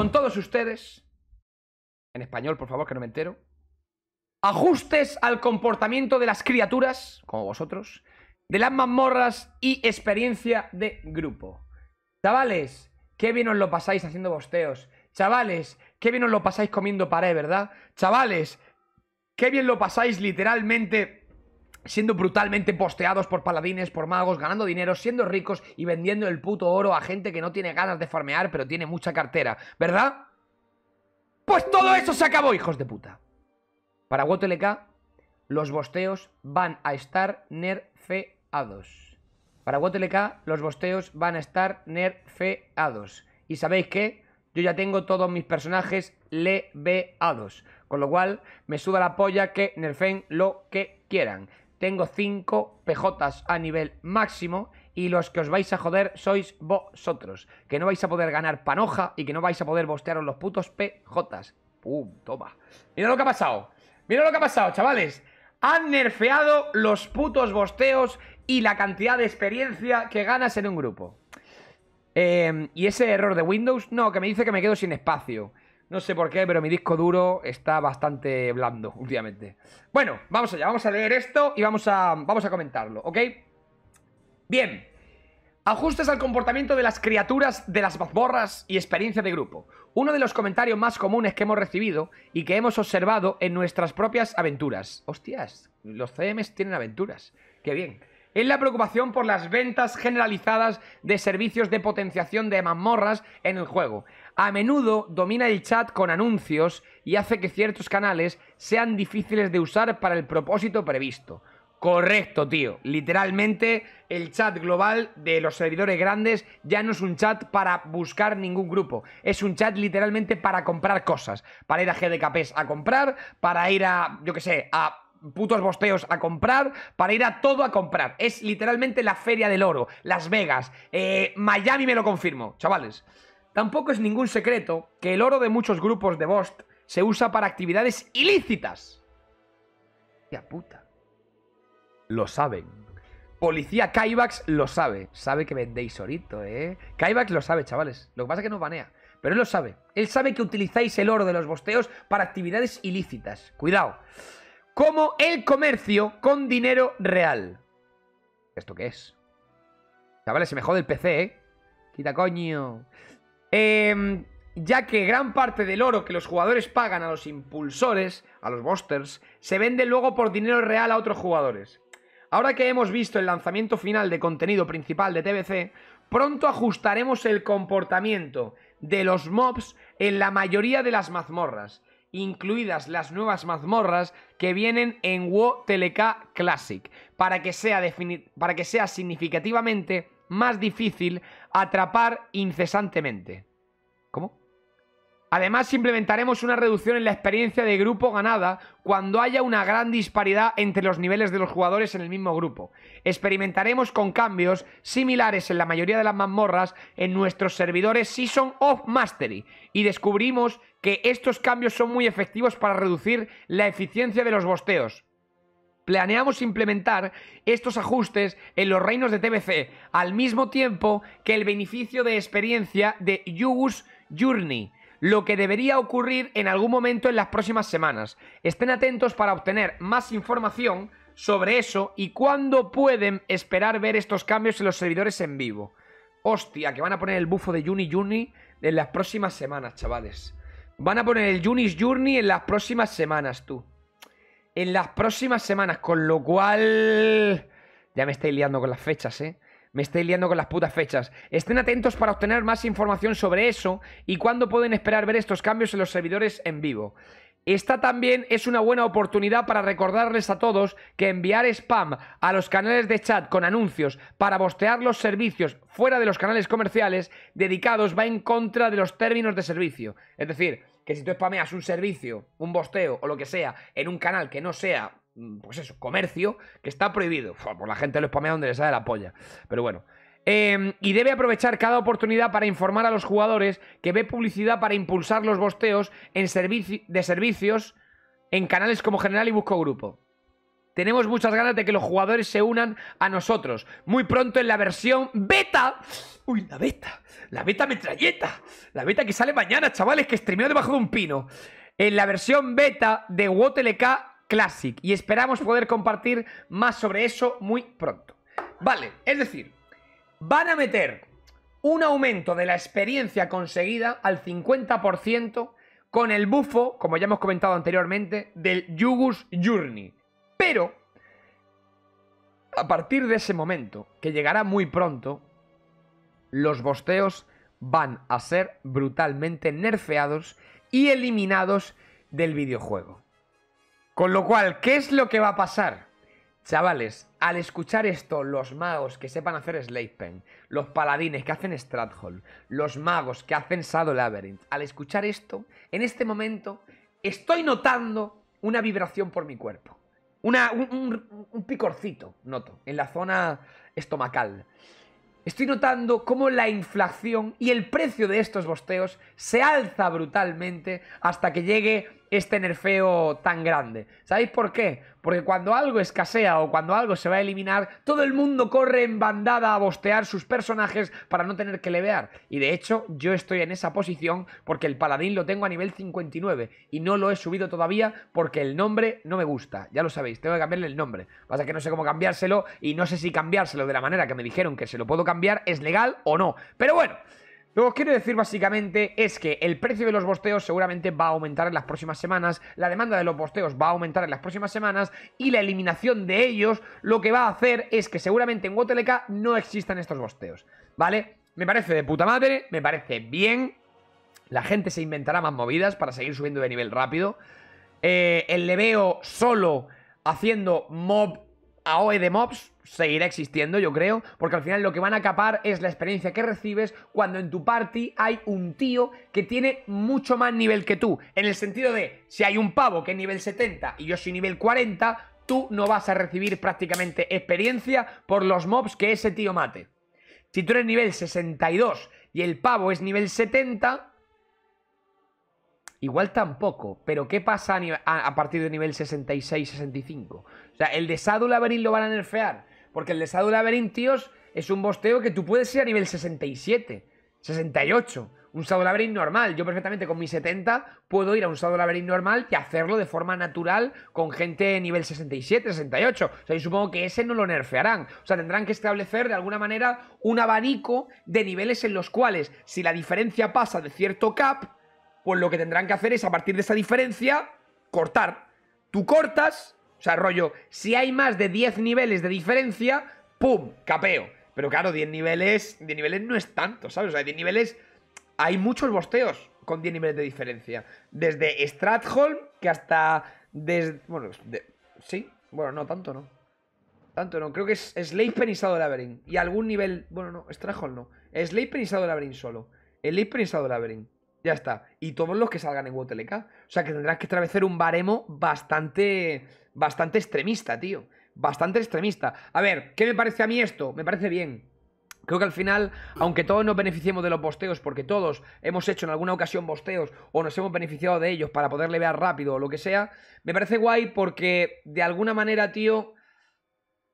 con todos ustedes, en español por favor que no me entero, ajustes al comportamiento de las criaturas, como vosotros, de las mazmorras y experiencia de grupo. Chavales, qué bien os lo pasáis haciendo bosteos. Chavales, qué bien os lo pasáis comiendo pared, ¿verdad? Chavales, qué bien lo pasáis literalmente siendo brutalmente posteados por paladines, por magos, ganando dinero, siendo ricos y vendiendo el puto oro a gente que no tiene ganas de farmear, pero tiene mucha cartera, ¿verdad? Pues todo eso se acabó, hijos de puta. Para WotLK, los bosteos van a estar nerfeados. Para WotLK, los bosteos van a estar nerfeados. ¿Y sabéis qué? Yo ya tengo todos mis personajes leveados. Con lo cual, me suda la polla que nerfen lo que quieran tengo 5 PJs a nivel máximo y los que os vais a joder sois vosotros, que no vais a poder ganar panoja y que no vais a poder bostearos los putos PJs. ¡Pum! Toma. Mira lo que ha pasado. Mira lo que ha pasado, chavales. Han nerfeado los putos bosteos y la cantidad de experiencia que ganas en un grupo. Eh, ¿Y ese error de Windows? No, que me dice que me quedo sin espacio. No sé por qué, pero mi disco duro está bastante blando últimamente. Bueno, vamos allá, vamos a leer esto y vamos a, vamos a comentarlo, ¿ok? Bien. Ajustes al comportamiento de las criaturas de las mazmorras y experiencia de grupo. Uno de los comentarios más comunes que hemos recibido y que hemos observado en nuestras propias aventuras. Hostias, los CMs tienen aventuras. Qué bien es la preocupación por las ventas generalizadas de servicios de potenciación de mazmorras en el juego. A menudo domina el chat con anuncios y hace que ciertos canales sean difíciles de usar para el propósito previsto. Correcto, tío. Literalmente, el chat global de los servidores grandes ya no es un chat para buscar ningún grupo. Es un chat literalmente para comprar cosas. Para ir a GDKPs a comprar, para ir a, yo qué sé, a putos bosteos a comprar, para ir a todo a comprar. Es literalmente la feria del oro, Las Vegas, eh, Miami me lo confirmo, chavales. Tampoco es ningún secreto que el oro de muchos grupos de Bost se usa para actividades ilícitas. Hostia puta! Lo saben. Policía Kaibax lo sabe. Sabe que vendéis orito, ¿eh? Kaibax lo sabe, chavales. Lo que pasa es que no banea. Pero él lo sabe. Él sabe que utilizáis el oro de los bosteos para actividades ilícitas. Cuidado como el comercio con dinero real. ¿Esto qué es? Chavales, se me jode el PC, ¿eh? Quita coño. Em, ya que gran parte del oro que los jugadores pagan a los impulsores, a los busters, se vende luego por dinero real a otros jugadores. Ahora que hemos visto el lanzamiento final de contenido principal de TBC, pronto ajustaremos el comportamiento de los mobs en la mayoría de las mazmorras incluidas las nuevas mazmorras que vienen en WoW TLK Classic, para que sea, para que sea significativamente más difícil atrapar incesantemente. ¿Cómo? Además, implementaremos una reducción en la experiencia de grupo ganada cuando haya una gran disparidad entre los niveles de los jugadores en el mismo grupo. Experimentaremos con cambios similares en la mayoría de las mazmorras en nuestros servidores Season of Mastery y descubrimos que estos cambios son muy efectivos para reducir la eficiencia de los bosteos. Planeamos implementar estos ajustes en los reinos de TBC, al mismo tiempo que el beneficio de experiencia de Yugus Journey lo que debería ocurrir en algún momento en las próximas semanas. Estén atentos para obtener más información sobre eso y cuándo pueden esperar ver estos cambios en los servidores en vivo. Hostia, que van a poner el bufo de Juni Juni en las próximas semanas, chavales. Van a poner el Juni's Journey en las próximas semanas, tú. En las próximas semanas, con lo cual... Ya me estáis liando con las fechas, ¿eh? Me estoy liando con las putas fechas. Estén atentos para obtener más información sobre eso y cuándo pueden esperar ver estos cambios en los servidores en vivo. Esta también es una buena oportunidad para recordarles a todos que enviar spam a los canales de chat con anuncios para bostear los servicios fuera de los canales comerciales dedicados va en contra de los términos de servicio. Es decir, que si tú spameas un servicio, un bosteo o lo que sea en un canal que no sea Mm, pues eso, comercio que está prohibido. Por pues la gente lo spamea donde le sale la polla. Pero bueno. Em, y debe aprovechar cada oportunidad para informar a los jugadores que ve publicidad para impulsar los bosteos en de servicios en canales como General y Busco Grupo. Tenemos muchas ganas de que los jugadores se unan a nosotros. Muy pronto en la versión beta. Uy, la beta. La beta metralleta. La beta que sale mañana, chavales, que streameo debajo de un pino. En la versión beta de WotLK Classic y esperamos poder compartir más sobre eso muy pronto. Vale, es decir, van a meter un aumento de la experiencia conseguida al 50% con el bufo, como ya hemos comentado anteriormente, del Yugus Journey. Pero, a partir de ese momento, que llegará muy pronto, los bosteos van a ser brutalmente nerfeados y eliminados del videojuego. Con lo cual, ¿qué es lo que va a pasar? Chavales, al escuchar esto, los magos que sepan hacer Pen, los paladines que hacen Strathhold, los magos que hacen Shadow Labyrinth, al escuchar esto, en este momento estoy notando una vibración por mi cuerpo. un, un picorcito, noto, en la zona estomacal. Estoy notando cómo la inflación y el precio de estos bosteos se alza brutalmente hasta que llegue este nerfeo tan grande. ¿Sabéis por qué? Porque cuando algo escasea o cuando algo se va a eliminar, todo el mundo corre en bandada a bostear sus personajes para no tener que levear. Y de hecho, yo estoy en esa posición porque el paladín lo tengo a nivel 59 y no lo he subido todavía porque el nombre no me gusta. Ya lo sabéis, tengo que cambiarle el nombre. Pasa que no sé cómo cambiárselo y no sé si cambiárselo de la manera que me dijeron que se lo puedo cambiar es legal o no. Pero bueno... Lo que quiero decir básicamente es que el precio de los bosteos seguramente va a aumentar en las próximas semanas, la demanda de los bosteos va a aumentar en las próximas semanas y la eliminación de ellos lo que va a hacer es que seguramente en WTLK no existan estos bosteos, ¿vale? Me parece de puta madre, me parece bien, la gente se inventará más movidas para seguir subiendo de nivel rápido. Eh, el leveo solo haciendo mob AOE de mobs, seguirá existiendo, yo creo, porque al final lo que van a capar es la experiencia que recibes cuando en tu party hay un tío que tiene mucho más nivel que tú. En el sentido de, si hay un pavo que es nivel 70 y yo soy nivel 40, tú no vas a recibir prácticamente experiencia por los mobs que ese tío mate. Si tú eres nivel 62 y el pavo es nivel 70... Igual tampoco, pero ¿qué pasa a, partir de nivel 66-65? O sea, el de Sadulabril lo van a nerfear. Porque el de Shadow es un bosteo que tú puedes ir a nivel 67, 68. Un Shadow Labyrinth normal. Yo perfectamente con mi 70 puedo ir a un Shadow Labyrinth normal y hacerlo de forma natural con gente nivel 67, 68. O sea, yo supongo que ese no lo nerfearán. O sea, tendrán que establecer de alguna manera un abanico de niveles en los cuales, si la diferencia pasa de cierto cap, pues lo que tendrán que hacer es a partir de esa diferencia cortar. Tú cortas o sea, rollo, si hay más de 10 niveles de diferencia, ¡pum! Capeo. Pero claro, 10 niveles, 10 niveles no es tanto, ¿sabes? O sea, 10 niveles, hay muchos bosteos con 10 niveles de diferencia. Desde Stratholm que hasta... bueno, sí, bueno, no tanto, ¿no? Tanto no, creo que es Sleep Penisado Labyrinth. Y algún nivel, bueno, no, Stratholm no. Sleep Penisado laverin Labyrinth solo. Slave Penisado Shadow Labyrinth. Ya está. Y todos los que salgan en WTLK. O sea que tendrás que atravesar un baremo bastante. bastante extremista, tío. Bastante extremista. A ver, ¿qué me parece a mí esto? Me parece bien. Creo que al final, aunque todos nos beneficiemos de los bosteos, porque todos hemos hecho en alguna ocasión bosteos o nos hemos beneficiado de ellos para poderle ver rápido o lo que sea, me parece guay porque de alguna manera, tío,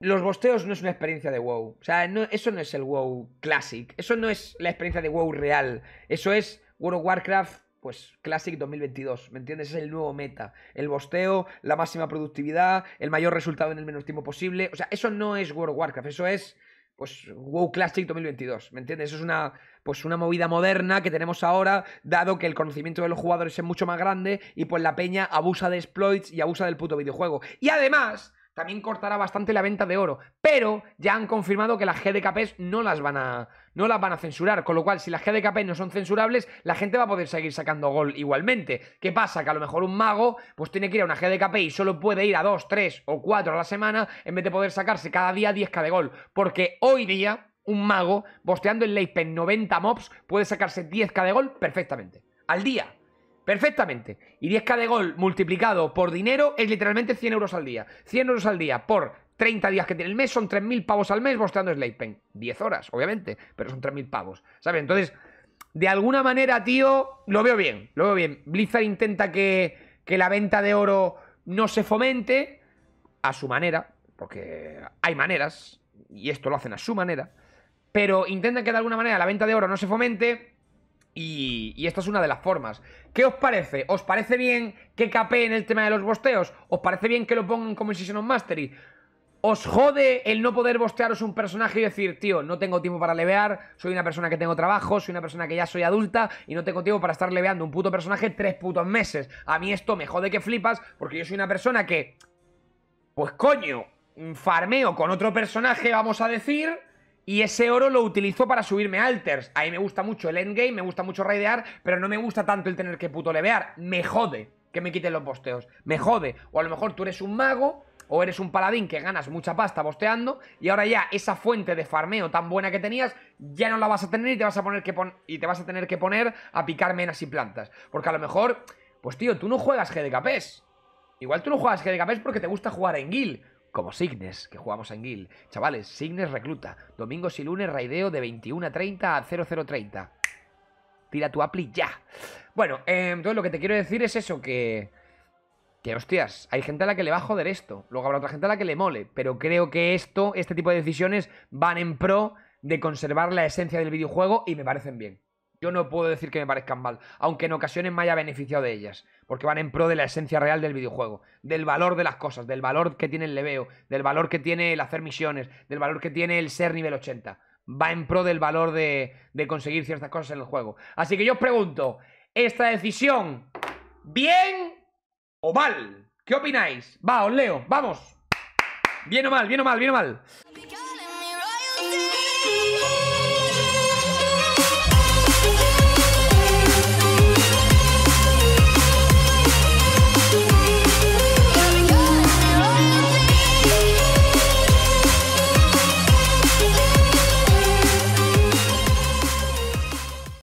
los bosteos no es una experiencia de WoW. O sea, no, eso no es el WoW Classic. Eso no es la experiencia de WoW real. Eso es World of Warcraft, pues Classic 2022, ¿me entiendes? Es el nuevo meta. El bosteo, la máxima productividad, el mayor resultado en el menor tiempo posible. O sea, eso no es World of Warcraft, eso es pues WoW Classic 2022, ¿me entiendes? Eso es una, pues una movida moderna que tenemos ahora, dado que el conocimiento de los jugadores es mucho más grande y pues la peña abusa de exploits y abusa del puto videojuego. Y además, también cortará bastante la venta de oro. Pero ya han confirmado que las GDKPs no las van a, no las van a censurar. Con lo cual, si las GDKP no son censurables, la gente va a poder seguir sacando gol igualmente. ¿Qué pasa? Que a lo mejor un mago pues tiene que ir a una GDKP y solo puede ir a 2, 3 o 4 a la semana en vez de poder sacarse cada día 10k de gol. Porque hoy día un mago, bosteando en Leipen 90 mobs, puede sacarse 10k de gol perfectamente. Al día perfectamente. Y 10k de gol multiplicado por dinero es literalmente 100 euros al día. 100 euros al día por 30 días que tiene el mes son 3.000 pavos al mes mostrando pen 10 horas, obviamente, pero son 3.000 pavos, ¿sabes? Entonces, de alguna manera, tío, lo veo bien, lo veo bien. Blizzard intenta que, que la venta de oro no se fomente a su manera, porque hay maneras, y esto lo hacen a su manera, pero intentan que de alguna manera la venta de oro no se fomente y, esta es una de las formas. ¿Qué os parece? ¿Os parece bien que capeen el tema de los bosteos? ¿Os parece bien que lo pongan como en Season of Mastery? ¿Os jode el no poder bostearos un personaje y decir, tío, no tengo tiempo para levear, soy una persona que tengo trabajo, soy una persona que ya soy adulta y no tengo tiempo para estar leveando un puto personaje tres putos meses? A mí esto me jode que flipas porque yo soy una persona que, pues coño, farmeo con otro personaje, vamos a decir, y ese oro lo utilizo para subirme alters. Ahí me gusta mucho el endgame, me gusta mucho raidear, pero no me gusta tanto el tener que puto levear. Me jode que me quiten los bosteos. Me jode. O a lo mejor tú eres un mago o eres un paladín que ganas mucha pasta bosteando y ahora ya esa fuente de farmeo tan buena que tenías ya no la vas a tener y te vas a poner que y te vas a tener que poner a picar menas y plantas, porque a lo mejor pues tío, tú no juegas GDKPs. Igual tú no juegas GDKPs porque te gusta jugar en guild como Signes, que jugamos en Guild. Chavales, Signes recluta. Domingos y lunes, raideo de 21 a 30 a 0030. Tira tu appli ya. Bueno, em, entonces lo que te quiero decir es eso, que... Que hostias, hay gente a la que le va a joder esto. Luego habrá otra gente a la que le mole. Pero creo que esto, este tipo de decisiones van en pro de conservar la esencia del videojuego y me parecen bien yo no puedo decir que me parezcan mal, aunque en ocasiones me haya beneficiado de ellas, porque van en pro de la esencia real del videojuego, del valor de las cosas, del valor que tiene el leveo, del valor que tiene el hacer misiones, del valor que tiene el ser nivel 80. Va en pro del valor de, conseguir ciertas cosas en el juego. Así que yo os pregunto, ¿esta decisión bien o mal? ¿Qué opináis? Va, os leo, vamos. Bien o mal, bien o mal, bien o mal.